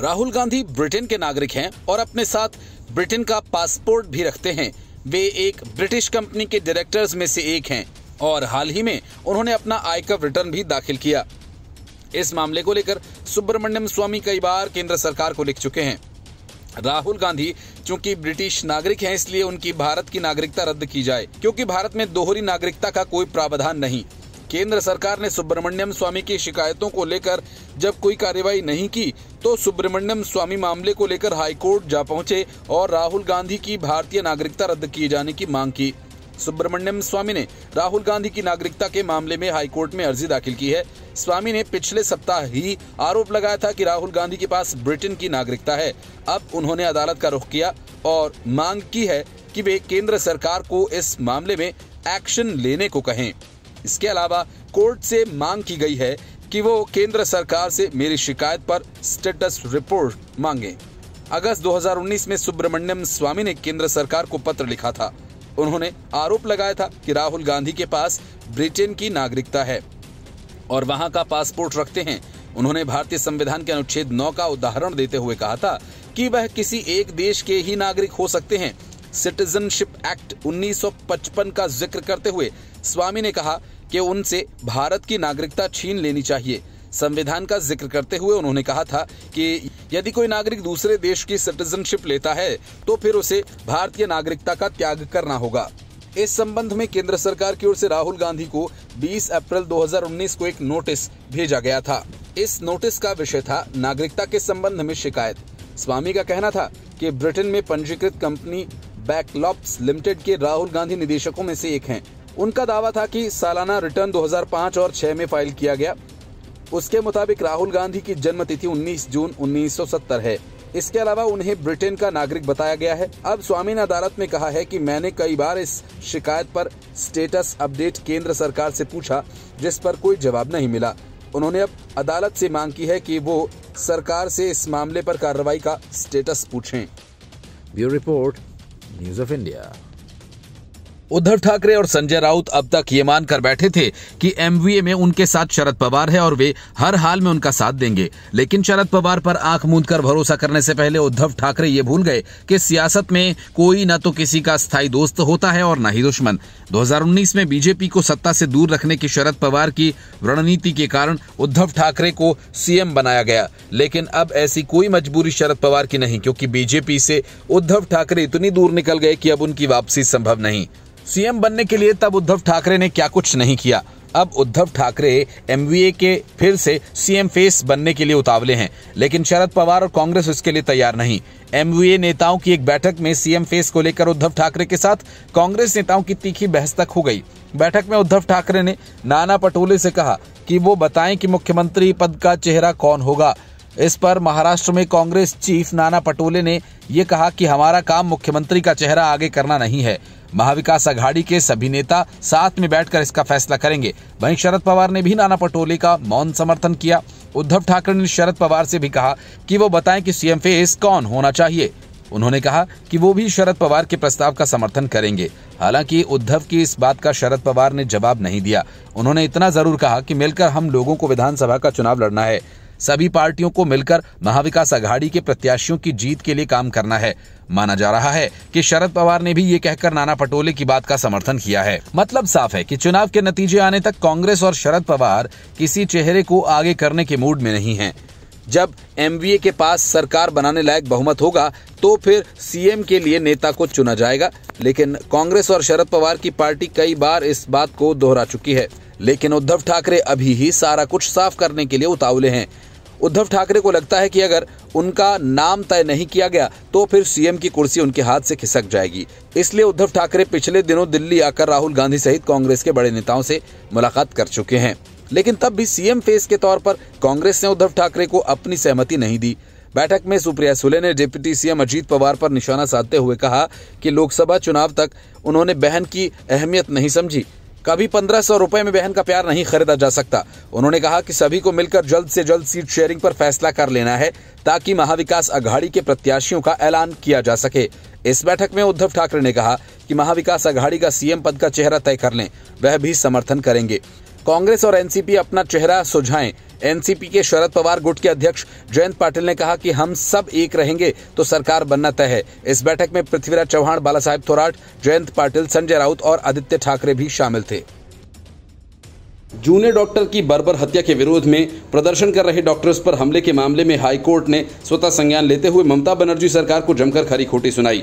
Rahul Gandhi Britain के नागरिक हैं और अपने साथ ब्रिटेन का पासपोर्ट भी रखते हैं वे एक ब्रिटिश कंपनी के डायरेक्टर्स में से एक हैं और हाल ही में उन्होंने अपना आयकर रिटर्न भी दाखिल किया इस मामले को लेकर सुब्रमण्यम स्वामी कई बार केंद्र सरकार को लिख चुके हैं राहुल गांधी चूंकि ब्रिटिश नागरिक हैं इसलिए उनकी भारत की नागरिकता रद्द की जाए क्योंकि भारत में दोहरी नागरिकता का कोई प्रावधान नहीं केंद्र सरकार ने सुब्रमण्यम स्वामी की शिकायतों को लेकर जब कोई कार्यवाही नहीं की तो सुब्रमण्यम स्वामी मामले को लेकर हाईकोर्ट जा पहुंचे और राहुल गांधी की भारतीय नागरिकता रद्द किए जाने की मांग की सुब्रमण्यम स्वामी ने राहुल गांधी की नागरिकता के मामले में हाईकोर्ट में अर्जी दाखिल की है स्वामी ने पिछले सप्ताह ही आरोप लगाया था कि राहुल गांधी के पास ब्रिटेन की नागरिकता है अब उन्होंने अदालत का रुख किया और मांग की है कि वे केंद्र सरकार को इस मामले में एक्शन लेने को कहें इसके अलावा कोर्ट से मांग की गई है कि वो केंद्र सरकार से मेरी शिकायत पर स्टेटस रिपोर्ट मांगे अगस्त 2019 में सुब्रमण्यम स्वामी ने केंद्र सरकार को पत्र लिखा था उन्होंने आरोप लगाया था कि राहुल गांधी के पास ब्रिटेन की नागरिकता है और वहां का पासपोर्ट रखते हैं उन्होंने भारतीय संविधान के अनुच्छेद 9 का उदाहरण देते हुए कहा था कि वह किसी एक देश के ही नागरिक हो सकते हैं सिटीजनशिप एक्ट 1955 का जिक्र करते हुए स्वामी ने कहा कि उनसे भारत की नागरिकता छीन लेनी चाहिए संविधान का जिक्र करते हुए उन्होंने कहा था कि यदि कोई नागरिक दूसरे देश की सिटीजनशिप लेता है तो फिर उसे भारतीय नागरिकता का त्याग करना होगा इस संबंध में केंद्र सरकार की ओर से राहुल गांधी को 20 अप्रैल 2019 को एक नोटिस भेजा गया था इस नोटिस का विषय था नागरिकता के संबंध में शिकायत स्वामी का कहना था कि ब्रिटेन में पंजीकृत कंपनी बैकलॉप्स लिमिटेड के राहुल गांधी निदेशकों में से एक हैं उनका दावा था कि सालाना रिटर्न 2005 और 6 में फाइल किया गया उसके मुताबिक राहुल गांधी की जन्म तिथि 19 जून 1970 है इसके अलावा उन्हें ब्रिटेन का नागरिक बताया गया है अब स्वामी ने अदालत में कहा है कि मैंने कई बार इस शिकायत पर स्टेटस अपडेट केंद्र सरकार से पूछा जिस पर कोई जवाब नहीं मिला उन्होंने अब अदालत से मांग की है कि वो सरकार से इस मामले पर कार्रवाई का स्टेटस पूछें bureau report news of India Uddhav Thackeray और संजय राउत अब तक ये मानकर बैठे थे कि एमवीए में उनके साथ शरद पवार है और वे हर हाल में उनका साथ देंगे लेकिन शरद पवार पर आंख मूंद कर भरोसा करने से पहले उद्धव ठाकरे ये भूल गए कि सियासत में कोई न तो किसी का स्थायी दोस्त होता है और न ही दुश्मन 2019 में बीजेपी को सत्ता से दूर रखने की शरद पवार की रणनीति के कारण उद्धव ठाकरे को सीएम बनाया गया लेकिन अब ऐसी कोई मजबूरी शरद पवार की नहीं क्योंकि बीजेपी से उद्धव ठाकरे इतनी दूर निकल गए कि अब उनकी वापसी संभव नहीं सीएम बनने के लिए तब उद्धव ठाकरे ने क्या कुछ नहीं किया अब उद्धव ठाकरे एम के फिर से सीएम फेस बनने के लिए उतावले हैं लेकिन शरद पवार और कांग्रेस इसके लिए तैयार नहीं एम नेताओं की एक बैठक में सीएम फेस को लेकर उद्धव ठाकरे के साथ कांग्रेस नेताओं की तीखी बहस तक हो गई बैठक में उद्धव ठाकरे ने नाना पटोले से कहा कि वो बताएं कि मुख्यमंत्री पद का चेहरा कौन होगा इस पर महाराष्ट्र में कांग्रेस चीफ नाना पटोले ने ये कहा कि हमारा काम मुख्यमंत्री का चेहरा आगे करना नहीं है महाविकास आघाड़ी के सभी नेता साथ में बैठकर इसका फैसला करेंगे वहीं शरद पवार ने भी नाना पटोले का मौन समर्थन किया उद्धव ठाकरे ने शरद पवार से भी कहा कि वो बताएं कि सीएम फेस कौन होना चाहिए उन्होंने कहा कि वो भी शरद पवार के प्रस्ताव का समर्थन करेंगे हालांकि उद्धव की इस बात का शरद पवार ने जवाब नहीं दिया उन्होंने इतना जरूर कहा कि मिलकर हम लोगों को विधानसभा का चुनाव लड़ना है सभी पार्टियों को मिलकर महाविकास आघाड़ी के प्रत्याशियों की जीत के लिए काम करना है माना जा रहा है कि शरद पवार ने भी ये कहकर नाना पटोले की बात का समर्थन किया है मतलब साफ है कि चुनाव के नतीजे आने तक कांग्रेस और शरद पवार किसी चेहरे को आगे करने के मूड में नहीं है जब एम के पास सरकार बनाने लायक बहुमत होगा तो फिर सीएम के लिए नेता को चुना जाएगा लेकिन कांग्रेस और शरद पवार की पार्टी कई बार इस बात को दोहरा चुकी है लेकिन उद्धव ठाकरे अभी ही सारा कुछ साफ करने के लिए उतावले हैं उद्धव ठाकरे को लगता है कि अगर उनका नाम तय नहीं किया गया तो फिर सीएम की कुर्सी उनके हाथ से खिसक जाएगी इसलिए उद्धव ठाकरे पिछले दिनों दिल्ली आकर राहुल गांधी सहित कांग्रेस के बड़े नेताओं से मुलाकात कर चुके हैं लेकिन तब भी सीएम फेस के तौर पर कांग्रेस ने उद्धव ठाकरे को अपनी सहमति नहीं दी बैठक में सुप्रिया सुले ने डिप्टी सीएम अजीत पवार पर निशाना साधते हुए कहा कि लोकसभा चुनाव तक उन्होंने बहन की अहमियत नहीं समझी कभी पंद्रह सौ रुपए में बहन का प्यार नहीं खरीदा जा सकता उन्होंने कहा कि सभी को मिलकर जल्द से जल्द सीट शेयरिंग पर फैसला कर लेना है ताकि महाविकास अघाड़ी के प्रत्याशियों का ऐलान किया जा सके इस बैठक में उद्धव ठाकरे ने कहा कि महाविकास अघाड़ी का सीएम पद का चेहरा तय कर लें वह भी समर्थन करेंगे कांग्रेस और एनसीपी अपना चेहरा सुझाएं एनसीपी के शरद पवार गुट के अध्यक्ष जयंत पाटिल ने कहा कि हम सब एक रहेंगे तो सरकार बनना तय है इस बैठक में पृथ्वीराज चौहान बाला साहेब थोराट जयंत पाटिल संजय राउत और आदित्य ठाकरे भी शामिल थे जूने डॉक्टर की बर्बर हत्या के विरोध में प्रदर्शन कर रहे डॉक्टर्स पर हमले के मामले में हाईकोर्ट ने स्वतः संज्ञान लेते हुए ममता बनर्जी सरकार को जमकर खरी खोटी सुनाई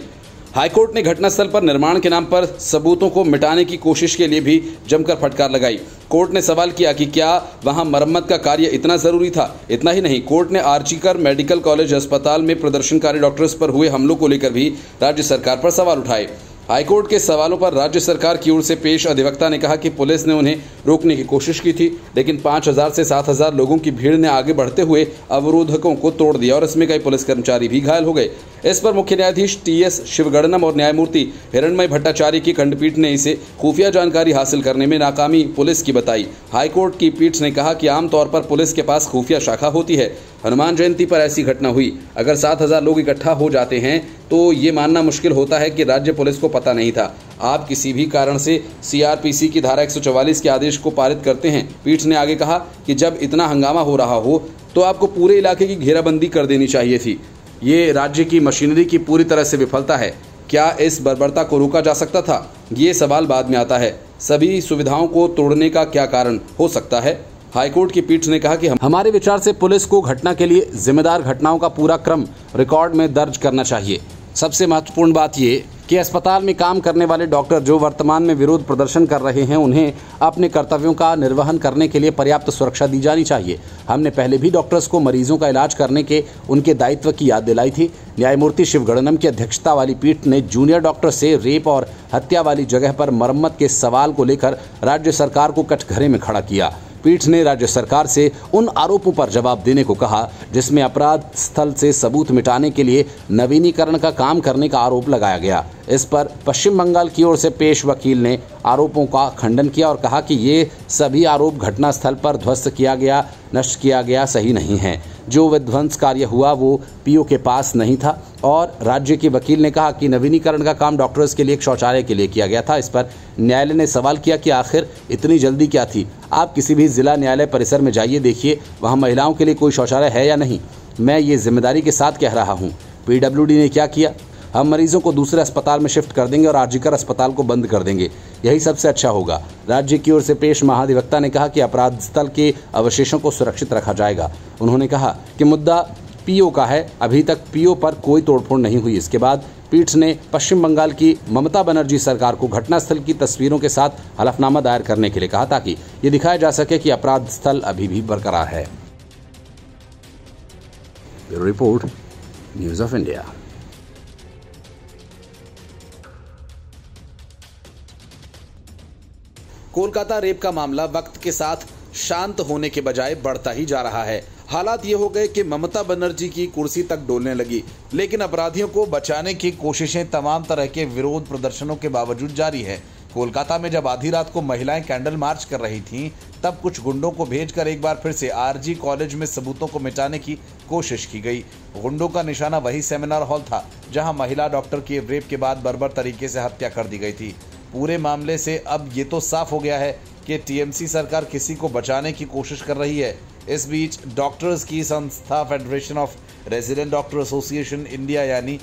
हाईकोर्ट ने घटनास्थल पर निर्माण के नाम पर सबूतों को मिटाने की कोशिश के लिए भी जमकर फटकार लगाई कोर्ट ने सवाल किया कि क्या वहां मरम्मत का कार्य इतना जरूरी था इतना ही नहीं कोर्ट ने आर्चीकर मेडिकल कॉलेज अस्पताल में प्रदर्शनकारी डॉक्टर्स पर हुए हमलों को लेकर भी राज्य सरकार पर सवाल उठाए हाईकोर्ट के सवालों पर राज्य सरकार की ओर से पेश अधिवक्ता ने कहा कि पुलिस ने उन्हें रोकने की कोशिश की थी लेकिन 5000 से 7000 लोगों की भीड़ ने आगे बढ़ते हुए अवरोधकों को तोड़ दिया और इसमें कई पुलिस कर्मचारी भी घायल हो गए इस पर मुख्य न्यायाधीश टी एस शिवगणनम और न्यायमूर्ति हिरणमय भट्टाचार्य की खंडपीठ ने इसे खुफिया जानकारी हासिल करने में नाकामी पुलिस की बताई हाईकोर्ट की पीठ ने कहा कि आमतौर पर पुलिस के पास खुफिया शाखा होती है हनुमान जयंती पर ऐसी घटना हुई अगर सात हजार लोग इकट्ठा हो जाते हैं तो ये मानना मुश्किल होता है कि राज्य पुलिस को पता नहीं था आप किसी भी कारण से सीआरपीसी की धारा 144 के आदेश को पारित करते हैं पीठ ने आगे कहा कि जब इतना हंगामा हो रहा हो तो आपको पूरे इलाके की घेराबंदी कर देनी चाहिए थी ये राज्य की मशीनरी की पूरी तरह से विफलता है क्या इस बर्बरता को रोका जा सकता था ये सवाल बाद में आता है सभी सुविधाओं को तोड़ने का क्या कारण हो सकता है हाईकोर्ट की पीठ ने कहा कि हम हमारे विचार से पुलिस को घटना के लिए जिम्मेदार घटनाओं का पूरा क्रम रिकॉर्ड में दर्ज करना चाहिए सबसे महत्वपूर्ण बात ये कि अस्पताल में काम करने वाले डॉक्टर जो वर्तमान में विरोध प्रदर्शन कर रहे हैं उन्हें अपने कर्तव्यों का निर्वहन करने के लिए पर्याप्त सुरक्षा दी जानी चाहिए हमने पहले भी डॉक्टर्स को मरीजों का इलाज करने के उनके दायित्व की याद दिलाई थी न्यायमूर्ति शिवगणनम की अध्यक्षता वाली पीठ ने जूनियर डॉक्टर से रेप और हत्या वाली जगह पर मरम्मत के सवाल को लेकर राज्य सरकार को कटघरे में खड़ा किया पीठ ने राज्य सरकार से उन आरोपों पर जवाब देने को कहा जिसमें अपराध स्थल से सबूत मिटाने के लिए नवीनीकरण का काम करने का आरोप लगाया गया इस पर पश्चिम बंगाल की ओर से पेश वकील ने आरोपों का खंडन किया और कहा कि ये सभी आरोप घटनास्थल पर ध्वस्त किया गया नष्ट किया गया सही नहीं है जो विध्वंस कार्य हुआ वो पीओ के पास नहीं था और राज्य के वकील ने कहा कि नवीनीकरण का काम डॉक्टर्स के लिए एक शौचालय के लिए किया गया था इस पर न्यायालय ने सवाल किया कि आखिर इतनी जल्दी क्या थी आप किसी भी ज़िला न्यायालय परिसर में जाइए देखिए वहाँ महिलाओं के लिए कोई शौचालय है या नहीं मैं ये जिम्मेदारी के साथ कह रहा हूँ पीडब्ल्यूडी ने क्या किया हम मरीजों को दूसरे अस्पताल में शिफ्ट कर देंगे और आरजीकर अस्पताल को बंद कर देंगे यही सबसे अच्छा होगा राज्य की ओर से पेश महाधिवक्ता ने कहा कि अपराध स्थल के अवशेषों को सुरक्षित रखा जाएगा उन्होंने कहा कि मुद्दा पीओ का है अभी तक पीओ पर कोई तोड़फोड़ नहीं हुई इसके बाद पीठ ने पश्चिम बंगाल की ममता बनर्जी सरकार को घटनास्थल की तस्वीरों के साथ हलफनामा दायर करने के लिए कहा ताकि ये दिखाया जा सके कि अपराध स्थल अभी भी बरकरार है report news of India Kolkata rape का मामला वक्त के साथ शांत होने के बजाय बढ़ता ही जा रहा है हालात ये हो गए कि ममता बनर्जी की कुर्सी तक डोलने लगी लेकिन अपराधियों को बचाने की कोशिशें तमाम तरह के विरोध प्रदर्शनों के बावजूद जारी है कोलकाता में जब आधी रात को महिलाएं कैंडल मार्च कर रही थीं, तब कुछ गुंडों को भेजकर एक बार फिर से आरजी कॉलेज में सबूतों को मिटाने की कोशिश की गई गुंडों का निशाना वही सेमिनार हॉल था जहां महिला डॉक्टर की रेप के बाद बर्बर तरीके से हत्या कर दी गई थी पूरे मामले से अब ये तो साफ हो गया है कि टीएमसी सरकार किसी को बचाने की कोशिश कर रही है इस बीच डॉक्टर्स की संस्था federation of resident doctor association India यानी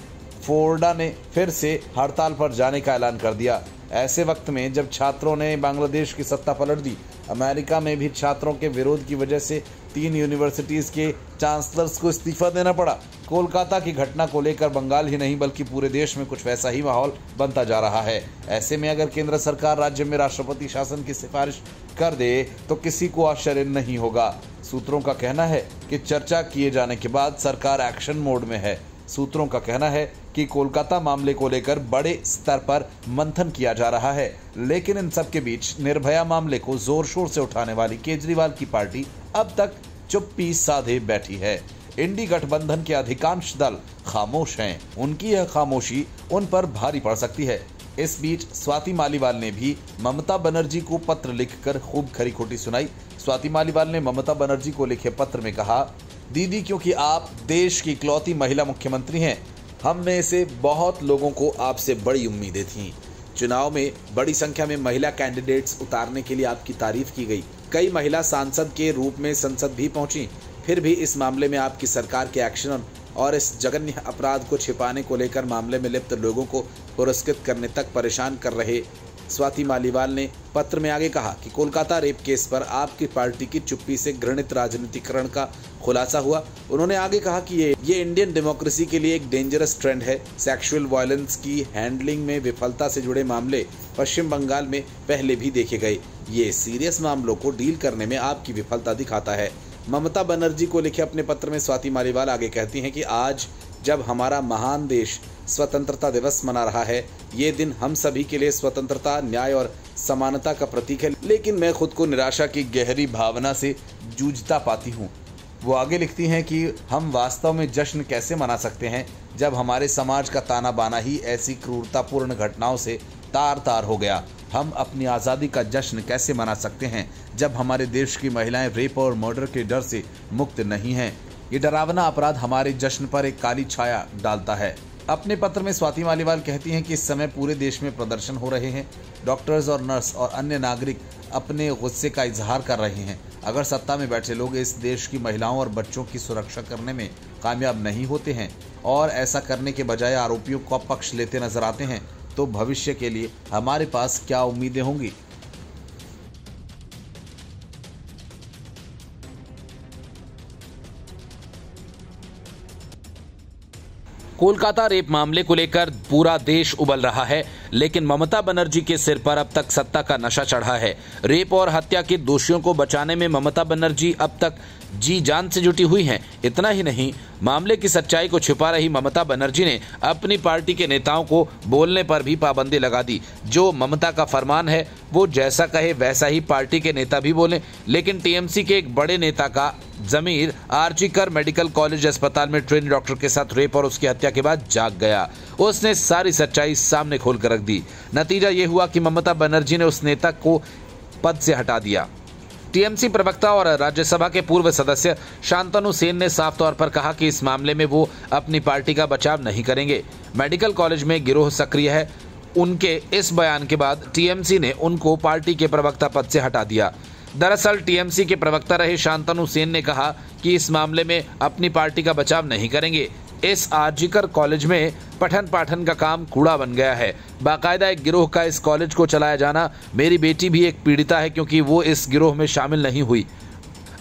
फोर्डा ने फिर से हड़ताल पर जाने का ऐलान कर दिया ऐसे वक्त में जब छात्रों ने बांग्लादेश की सत्ता पलट दी अमेरिका में भी छात्रों के विरोध की वजह से तीन यूनिवर्सिटीज के चांसलर्स को इस्तीफा देना पड़ा कोलकाता की घटना को लेकर बंगाल ही नहीं बल्कि पूरे देश में कुछ वैसा ही माहौल बनता जा रहा है ऐसे में अगर केंद्र सरकार राज्य में राष्ट्रपति शासन की सिफारिश कर दे तो किसी को आश्चर्य नहीं होगा सूत्रों का कहना है कि चर्चा किए जाने के बाद सरकार एक्शन मोड में है सूत्रों का कहना है कि कोलकाता मामले को लेकर बड़े स्तर पर मंथन किया जा रहा है लेकिन इन सबके बीच निर्भया मामले को जोर शोर से उठाने वाली केजरीवाल की पार्टी अब तक चुप्पी साधे बैठी है इंडी गठबंधन के अधिकांश दल खामोश हैं उनकी यह खामोशी उन पर भारी पड़ सकती है इस बीच स्वाति मालीवाल ने भी ममता बनर्जी को पत्र लिखकर खूब खरी खोटी सुनाई स्वाति मालीवाल ने ममता बनर्जी को लिखे पत्र में कहा दीदी क्योंकि आप देश की इकलौती महिला मुख्यमंत्री हैं हम में से बहुत लोगों को आपसे बड़ी उम्मीदें थी चुनाव में बड़ी संख्या में महिला कैंडिडेट्स उतारने के लिए आपकी तारीफ की गई कई महिला सांसद के रूप में संसद भी पहुंची फिर भी इस मामले में आपकी सरकार के एक्शन और इस जघन्य अपराध को छिपाने को लेकर मामले में लिप्त लोगों को पुरस्कृत करने तक परेशान कर रहे स्वाति मालीवाल ने पत्र में आगे कहा कि कोलकाता रेप केस पर आपकी पार्टी की चुप्पी से घृणित राजनीतिकरण का खुलासा हुआ उन्होंने आगे कहा कि ये ये इंडियन डेमोक्रेसी के लिए एक डेंजरस ट्रेंड है सेक्सुअल वायलेंस की हैंडलिंग में विफलता से जुड़े मामले पश्चिम बंगाल में पहले भी देखे गए ये सीरियस मामलों को डील करने में आपकी विफलता दिखाता है ममता बनर्जी को लिखे अपने पत्र में स्वाति मालीवाल आगे कहती हैं कि आज जब हमारा महान देश स्वतंत्रता दिवस मना रहा है ये दिन हम सभी के लिए स्वतंत्रता न्याय और समानता का प्रतीक है लेकिन मैं खुद को निराशा की गहरी भावना से जूझता पाती हूँ वो आगे लिखती हैं कि हम वास्तव में जश्न कैसे मना सकते हैं जब हमारे समाज का ताना बाना ही ऐसी क्रूरतापूर्ण घटनाओं से तार तार हो गया हम अपनी आज़ादी का जश्न कैसे मना सकते हैं जब हमारे देश की महिलाएं रेप और मर्डर के डर से मुक्त नहीं हैं ये डरावना अपराध हमारे जश्न पर एक काली छाया डालता है अपने पत्र में स्वाति मालीवाल कहती हैं कि इस समय पूरे देश में प्रदर्शन हो रहे हैं डॉक्टर्स और नर्स और अन्य नागरिक अपने गुस्से का इजहार कर रहे हैं अगर सत्ता में बैठे लोग इस देश की महिलाओं और बच्चों की सुरक्षा करने में कामयाब नहीं होते हैं और ऐसा करने के बजाय आरोपियों का पक्ष लेते नजर आते हैं तो भविष्य के लिए हमारे पास क्या उम्मीदें होंगी कोलकाता रेप मामले को लेकर पूरा देश उबल रहा है लेकिन ममता बनर्जी के सिर पर अब तक सत्ता का नशा चढ़ा है रेप और हत्या के दोषियों को बचाने में ममता बनर्जी अब तक जी जान से जुटी हुई हैं इतना ही नहीं मामले की सच्चाई को छिपा रही ममता बनर्जी ने अपनी पार्टी के नेताओं को बोलने पर भी पाबंदी लगा दी जो ममता का फरमान है वो जैसा कहे वैसा ही पार्टी के नेता भी बोले लेकिन टीएमसी के एक बड़े नेता का जमीर आरजी कर मेडिकल कॉलेज अस्पताल में ट्रेन डॉक्टर के साथ रेप और उसकी हत्या के बाद जाग गया उसने सारी सच्चाई सामने खोल कर रख दी नतीजा ये हुआ कि ममता बनर्जी ने उस नेता को पद से हटा दिया टीएमसी प्रवक्ता और राज्यसभा के पूर्व सदस्य शांतनु सेन ने साफ तौर पर कहा कि इस मामले में वो अपनी पार्टी का बचाव नहीं करेंगे मेडिकल कॉलेज में गिरोह सक्रिय है उनके इस बयान के बाद टीएमसी ने उनको पार्टी के प्रवक्ता पद से हटा दिया दरअसल टीएमसी के प्रवक्ता रहे शांतनु सेन ने कहा कि इस मामले में अपनी पार्टी का बचाव नहीं करेंगे इस आरजीकर कॉलेज में पठन पाठन का काम कूड़ा बन गया है बाकायदा एक गिरोह का इस कॉलेज को चलाया जाना मेरी बेटी भी एक पीड़िता है क्योंकि वो इस गिरोह में शामिल नहीं हुई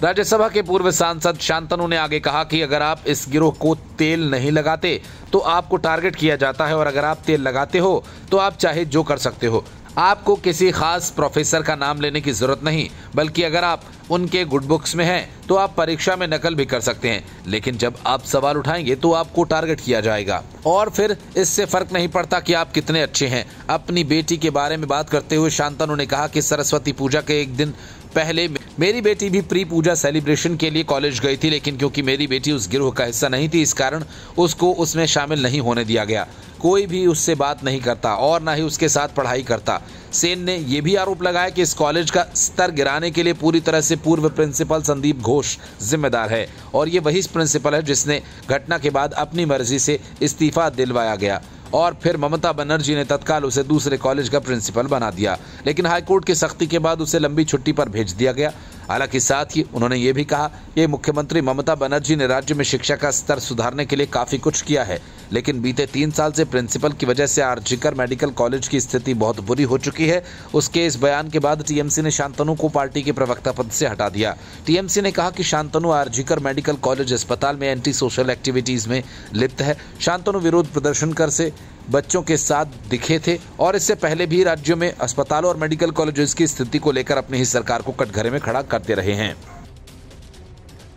राज्यसभा के पूर्व सांसद शांतनु ने आगे कहा कि अगर आप इस गिरोह को तेल नहीं लगाते तो आपको टारगेट किया जाता है और अगर आप तेल लगाते हो तो आप चाहे जो कर सकते हो आपको किसी खास प्रोफेसर का नाम लेने की जरूरत नहीं बल्कि अगर आप उनके गुड बुक्स में हैं तो आप परीक्षा में नकल भी कर सकते हैं लेकिन जब आप सवाल उठाएंगे तो आपको टारगेट किया जाएगा और फिर इससे फर्क नहीं पड़ता कि आप कितने अच्छे हैं अपनी बेटी के बारे में बात करते हुए शांतनु ने कहा कि सरस्वती पूजा के एक दिन पहले मेरी बेटी भी प्री पूजा सेलिब्रेशन के लिए कॉलेज गई थी लेकिन क्योंकि मेरी बेटी उस गिरोह का हिस्सा नहीं थी इस कारण उसको उसमें शामिल नहीं होने दिया गया कोई भी उससे बात नहीं करता और ना ही उसके साथ पढ़ाई करता सेन ने यह भी आरोप लगाया कि इस कॉलेज का स्तर गिराने के लिए पूरी तरह से पूर्व प्रिंसिपल संदीप घोष जिम्मेदार है और ये वही प्रिंसिपल है जिसने घटना के बाद अपनी मर्जी से इस्तीफा दिलवाया गया और फिर ममता बनर्जी ने तत्काल उसे दूसरे कॉलेज का प्रिंसिपल बना दिया लेकिन हाईकोर्ट की सख्ती के बाद उसे लंबी छुट्टी पर भेज दिया गया हालांकि साथ ही उन्होंने ये भी कहा कि मुख्यमंत्री ममता बनर्जी ने राज्य में शिक्षा का स्तर सुधारने के लिए काफी कुछ किया है लेकिन बीते तीन साल से प्रिंसिपल की वजह से आरजिकर मेडिकल कॉलेज की स्थिति बहुत बुरी हो चुकी है उसके इस बयान के बाद टीएमसी ने शांतनु को पार्टी के प्रवक्ता पद से हटा दिया टीएमसी ने कहा कि शांतनु आरजिकर मेडिकल कॉलेज अस्पताल में एंटी सोशल एक्टिविटीज में लिप्त है शांतनु विरोध प्रदर्शन कर से बच्चों के साथ दिखे थे और इससे पहले भी राज्यों में अस्पतालों और मेडिकल कॉलेज की स्थिति को लेकर अपनी ही सरकार को कटघरे में खड़ा करते रहे हैं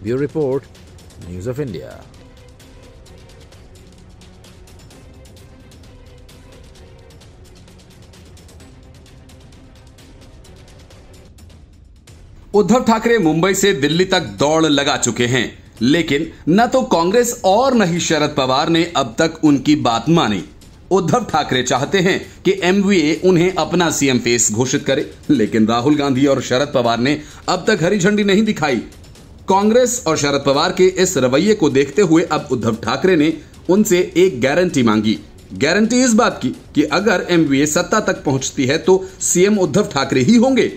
bureau report news of India Uddhav Thackeray Mumbai से दिल्ली तक दौड़ लगा चुके हैं लेकिन न तो कांग्रेस और न ही शरद पवार ने अब तक उनकी बात मानी उद्धव ठाकरे चाहते हैं कि एम उन्हें अपना सीएम फेस घोषित करे लेकिन राहुल गांधी और शरद पवार ने अब तक हरी झंडी नहीं दिखाई कांग्रेस और शरद पवार के इस रवैये को देखते हुए अब उद्धव ठाकरे ने उनसे एक गारंटी मांगी गारंटी इस बात की कि अगर एम सत्ता तक पहुंचती है तो सीएम उद्धव ठाकरे ही होंगे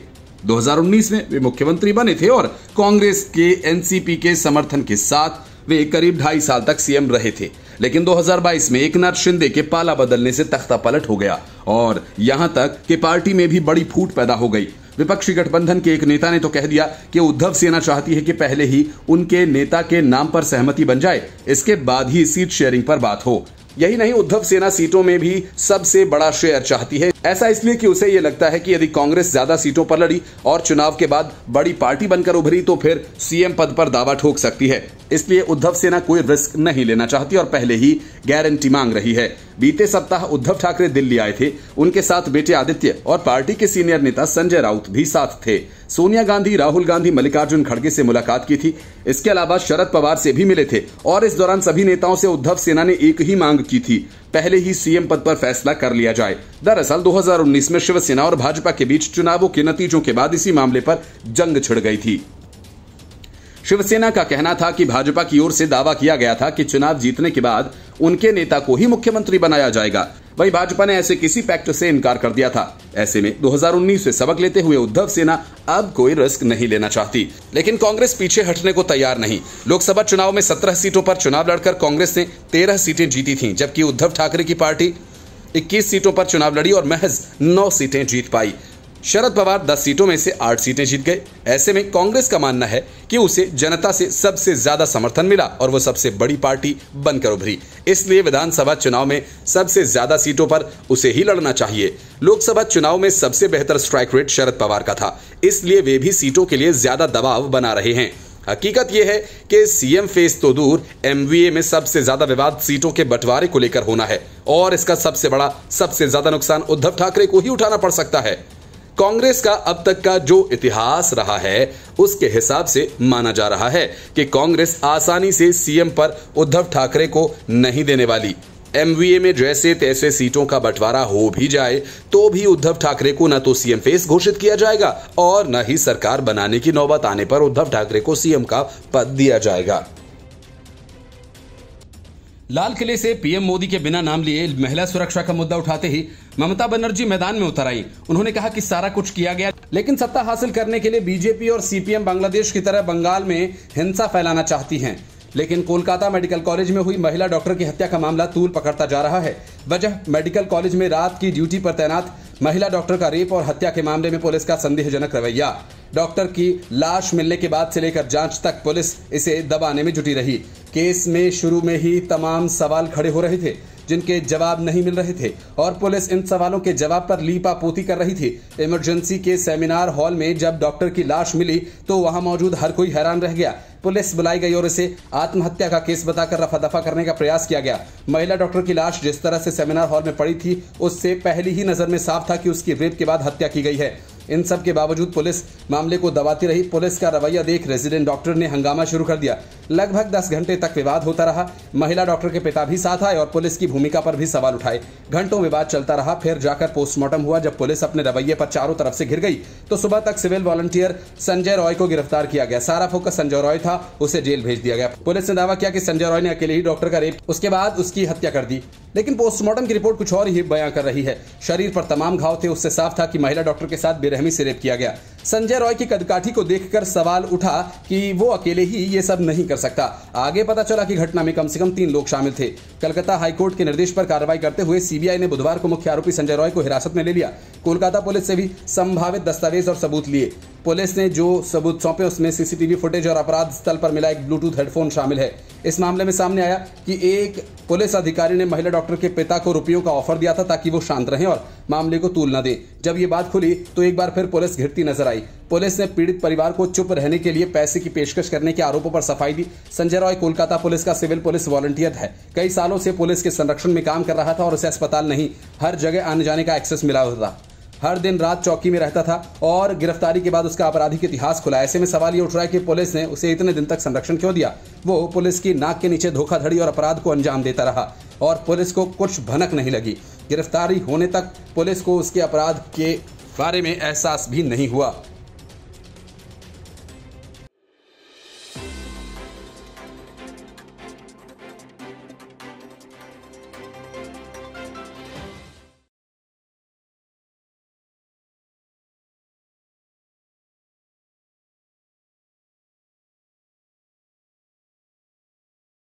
2019 में वे मुख्यमंत्री बने थे और कांग्रेस के एनसीपी के समर्थन के साथ वे करीब ढाई साल तक सीएम रहे थे लेकिन 2022 में एक नाथ शिंदे के पाला बदलने से तख्ता पलट हो गया और यहां तक कि पार्टी में भी बड़ी फूट पैदा हो गई विपक्षी गठबंधन के एक नेता ने तो कह दिया कि उद्धव सेना चाहती है कि पहले ही उनके नेता के नाम पर सहमति बन जाए इसके बाद ही सीट शेयरिंग पर बात हो यही नहीं उद्धव सेना सीटों में भी सबसे बड़ा शेयर चाहती है ऐसा इसलिए कि उसे यह लगता है कि यदि कांग्रेस ज्यादा सीटों पर लड़ी और चुनाव के बाद बड़ी पार्टी बनकर उभरी तो फिर सीएम पद पर दावा ठोक सकती है इसलिए उद्धव सेना कोई रिस्क नहीं लेना चाहती और पहले ही गारंटी मांग रही है बीते सप्ताह उद्धव ठाकरे दिल्ली आए थे उनके साथ बेटे आदित्य और पार्टी के सीनियर नेता संजय राउत भी साथ थे सोनिया गांधी राहुल गांधी मल्लिकार्जुन खड़गे से मुलाकात की थी इसके अलावा शरद पवार से भी मिले थे और इस दौरान सभी नेताओं से उद्धव सेना ने एक ही मांग की थी पहले ही सीएम पद पर फैसला कर लिया जाए दरअसल 2019 में शिवसेना और भाजपा के बीच चुनावों के नतीजों के बाद इसी मामले पर जंग छिड़ गई थी शिवसेना का कहना था कि भाजपा की ओर से दावा किया गया था कि चुनाव जीतने के बाद उनके नेता को ही मुख्यमंत्री बनाया जाएगा वहीं भाजपा ने ऐसे किसी पैक्ट से इनकार कर दिया था ऐसे में 2019 से सबक लेते हुए उद्धव सेना अब कोई रिस्क नहीं लेना चाहती लेकिन कांग्रेस पीछे हटने को तैयार नहीं लोकसभा चुनाव में 17 सीटों पर चुनाव लड़कर कांग्रेस ने 13 सीटें जीती थीं जबकि उद्धव ठाकरे की पार्टी इक्कीस सीटों पर चुनाव लड़ी और महज नौ सीटें जीत पाई शरद पवार 10 सीटों में से 8 सीटें जीत गए ऐसे में कांग्रेस का मानना है कि उसे जनता से सबसे ज्यादा समर्थन मिला और वो सबसे बड़ी पार्टी बनकर उभरी इसलिए विधानसभा चुनाव में सबसे ज्यादा सीटों पर उसे ही लड़ना चाहिए लोकसभा चुनाव में सबसे बेहतर स्ट्राइक रेट शरद पवार का था इसलिए वे भी सीटों के लिए ज्यादा दबाव बना रहे हैं हकीकत यह है कि सीएम फेस तो दूर एमवीए में सबसे ज्यादा विवाद सीटों के बंटवारे को लेकर होना है और इसका सबसे बड़ा सबसे ज्यादा नुकसान उद्धव ठाकरे को ही उठाना पड़ सकता है कांग्रेस का अब तक का जो इतिहास रहा है उसके हिसाब से माना जा रहा है कि कांग्रेस आसानी से सीएम पर उद्धव ठाकरे को नहीं देने वाली एमवीए में जैसे तैसे सीटों का बंटवारा हो भी जाए तो भी उद्धव ठाकरे को न तो सीएम फेस घोषित किया जाएगा और न ही सरकार बनाने की नौबत आने पर उद्धव ठाकरे को सीएम का पद दिया जाएगा लाल किले से पीएम मोदी के बिना नाम लिए महिला सुरक्षा का मुद्दा उठाते ही ममता बनर्जी मैदान में उतर आई उन्होंने कहा कि सारा कुछ किया गया लेकिन सत्ता हासिल करने के लिए बीजेपी और सीपीएम बांग्लादेश की तरह बंगाल में हिंसा फैलाना चाहती हैं लेकिन कोलकाता मेडिकल कॉलेज में हुई महिला डॉक्टर की हत्या का मामला तूल पकड़ता जा रहा है वजह मेडिकल कॉलेज में रात की ड्यूटी पर तैनात महिला डॉक्टर का रेप और हत्या के मामले में पुलिस का संदेहजनक रवैया डॉक्टर की लाश मिलने के बाद से लेकर जांच तक पुलिस इसे दबाने में जुटी रही केस में शुरू में ही तमाम सवाल खड़े हो रहे थे जिनके जवाब नहीं मिल रहे थे और पुलिस इन सवालों के जवाब पर लीपापोती कर रही थी इमरजेंसी के सेमिनार हॉल में जब डॉक्टर की लाश मिली तो वहां मौजूद हर कोई हैरान रह गया पुलिस बुलाई गई और इसे आत्महत्या का केस बताकर रफा दफा करने का प्रयास किया गया महिला डॉक्टर की लाश जिस तरह से सेमिनार हॉल में पड़ी थी उससे पहली ही नजर में साफ था कि उसकी रेप के बाद हत्या की गई है इन सब के बावजूद पुलिस मामले को दबाती रही पुलिस का रवैया देख रेजिडेंट डॉक्टर ने हंगामा शुरू कर दिया लगभग दस घंटे तक विवाद होता रहा महिला डॉक्टर के पिता भी साथ आए और पुलिस की भूमिका पर भी सवाल उठाए घंटों विवाद चलता रहा फिर जाकर पोस्टमार्टम हुआ जब पुलिस अपने रवैये पर चारों तरफ से घिर गई तो सुबह तक सिविल वॉलंटियर संजय रॉय को गिरफ्तार किया गया सारा फोकस संजय रॉय था उसे जेल भेज दिया गया पुलिस ने दावा किया कि संजय रॉय ने अकेले ही डॉक्टर का रेप उसके बाद उसकी हत्या कर दी लेकिन पोस्टमार्टम की रिपोर्ट कुछ और ही बयां कर रही है शरीर पर तमाम घाव थे उससे साफ था कि महिला डॉक्टर के साथ बेरहमी से रेप किया गया संजय रॉय की कदकाठी को देखकर सवाल उठा कि वो अकेले ही ये सब नहीं कर सकता आगे पता चला कि घटना में कम से कम तीन लोग शामिल थे कलकत्ता हाईकोर्ट के निर्देश पर कार्रवाई करते हुए सीबीआई ने बुधवार को मुख्य आरोपी संजय रॉय को हिरासत में ले लिया कोलकाता पुलिस से भी संभावित दस्तावेज और सबूत लिए पुलिस ने जो सबूत सौंपे उसमें सीसीटीवी फुटेज और अपराध स्थल पर मिला एक ब्लूटूथ हेडफोन शामिल है इस मामले में सामने आया कि एक पुलिस अधिकारी ने महिला डॉक्टर के पिता को रुपयों का ऑफर दिया था ताकि वो शांत रहे और मामले को तूल न दे जब ये बात खुली तो एक बार फिर पुलिस घिरती नजर आई पुलिस ने पीड़ित परिवार को चुप रहने के लिए पैसे की पेशकश करने के आरोपों पर सफाई दी संजय रॉय कोलकाता पुलिस का सिविल पुलिस वॉलंटियर है कई सालों से पुलिस के संरक्षण में काम कर रहा था और उसे अस्पताल नहीं हर जगह आने जाने का एक्सेस मिला था हर दिन रात चौकी में रहता था और गिरफ्तारी के बाद उसका आपराधिक इतिहास खुला ऐसे में सवाल ये उठ रहा है कि पुलिस ने उसे इतने दिन तक संरक्षण क्यों दिया वो पुलिस की नाक के नीचे धोखाधड़ी और अपराध को अंजाम देता रहा और पुलिस को कुछ भनक नहीं लगी गिरफ्तारी होने तक पुलिस को उसके अपराध के बारे में एहसास भी नहीं हुआ